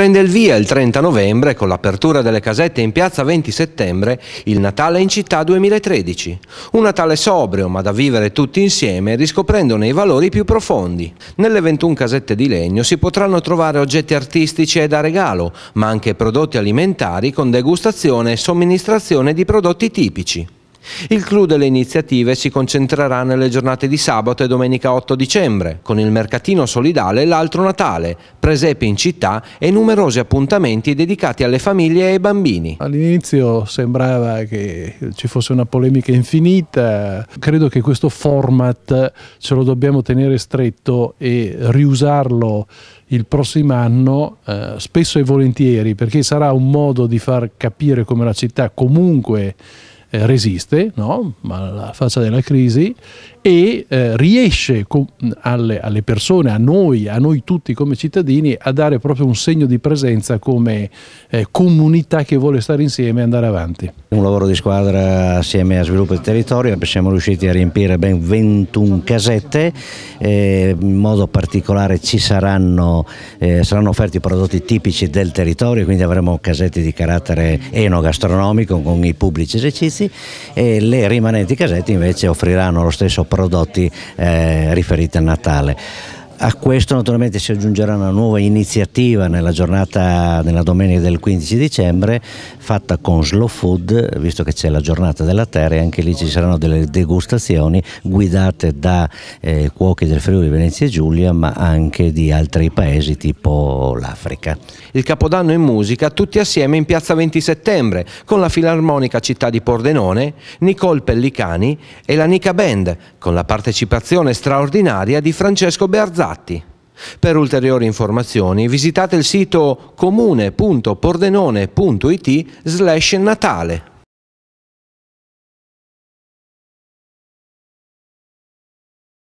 prende il via il 30 novembre con l'apertura delle casette in piazza 20 settembre il Natale in città 2013. Un Natale sobrio ma da vivere tutti insieme riscoprendone i valori più profondi. Nelle 21 casette di legno si potranno trovare oggetti artistici e da regalo ma anche prodotti alimentari con degustazione e somministrazione di prodotti tipici. Il clou delle iniziative si concentrerà nelle giornate di sabato e domenica 8 dicembre, con il mercatino solidale l'altro Natale, presepe in città e numerosi appuntamenti dedicati alle famiglie e ai bambini. All'inizio sembrava che ci fosse una polemica infinita, credo che questo format ce lo dobbiamo tenere stretto e riusarlo il prossimo anno eh, spesso e volentieri perché sarà un modo di far capire come la città comunque eh, resiste no? alla faccia della crisi e eh, riesce co- alle, alle, persone, a noi, a noi tutti come cittadini, a dare proprio un segno di presenza come eh, comunità che vuole stare insieme e andare avanti. Un lavoro di squadra assieme a Sviluppo del Territorio, siamo riusciti a riempire ben 21 casette, eh, in modo particolare ci saranno, eh, saranno offerti prodotti tipici del territorio, quindi avremo casette di carattere enogastronomico con i pubblici esercizi servizi e le rimanenti casette invece offriranno lo stesso prodotti eh, riferiti a Natale. A questo naturalmente si aggiungerà una nuova iniziativa nella giornata, nella domenica del 15 dicembre, fatta con Slow Food, visto che c'è la giornata della terra e anche lì ci saranno delle degustazioni guidate da eh, cuochi del Friuli Venezia e Giulia, ma anche di altri paesi tipo l'Africa. Il Capodanno in musica, tutti assieme in piazza 20 settembre, con la Filarmonica Città di Pordenone, Nicole Pellicani e la Nica Band, con la partecipazione straordinaria di Francesco Berzani contatti. Per ulteriori informazioni visitate il sito comune.pordenone.it slash natale.